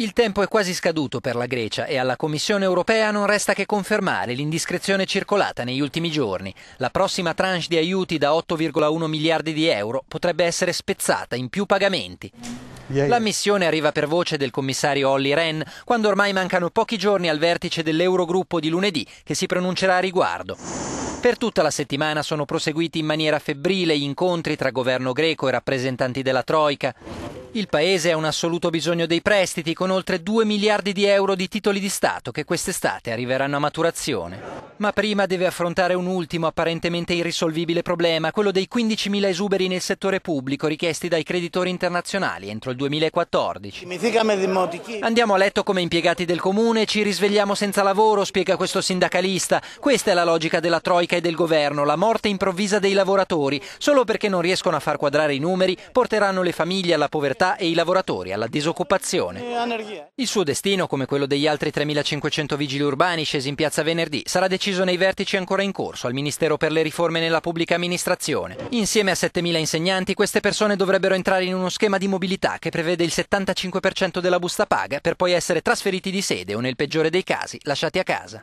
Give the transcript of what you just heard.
Il tempo è quasi scaduto per la Grecia e alla Commissione europea non resta che confermare l'indiscrezione circolata negli ultimi giorni. La prossima tranche di aiuti da 8,1 miliardi di euro potrebbe essere spezzata in più pagamenti. La missione arriva per voce del commissario Olli Rehn quando ormai mancano pochi giorni al vertice dell'Eurogruppo di lunedì che si pronuncerà a riguardo. Per tutta la settimana sono proseguiti in maniera febbrile gli incontri tra governo greco e rappresentanti della Troica. Il paese ha un assoluto bisogno dei prestiti, con oltre 2 miliardi di euro di titoli di Stato che quest'estate arriveranno a maturazione. Ma prima deve affrontare un ultimo apparentemente irrisolvibile problema, quello dei 15.000 esuberi nel settore pubblico richiesti dai creditori internazionali entro il 2014. Andiamo a letto come impiegati del comune, ci risvegliamo senza lavoro, spiega questo sindacalista. Questa è la logica della Troica e del governo, la morte improvvisa dei lavoratori. Solo perché non riescono a far quadrare i numeri, porteranno le famiglie alla povertà e i lavoratori alla disoccupazione. Eh, il suo destino, come quello degli altri 3.500 vigili urbani scesi in piazza venerdì, sarà deciso deciso nei vertici ancora in corso al Ministero per le riforme nella pubblica amministrazione. Insieme a 7.000 insegnanti, queste persone dovrebbero entrare in uno schema di mobilità che prevede il 75% della busta paga per poi essere trasferiti di sede o, nel peggiore dei casi, lasciati a casa.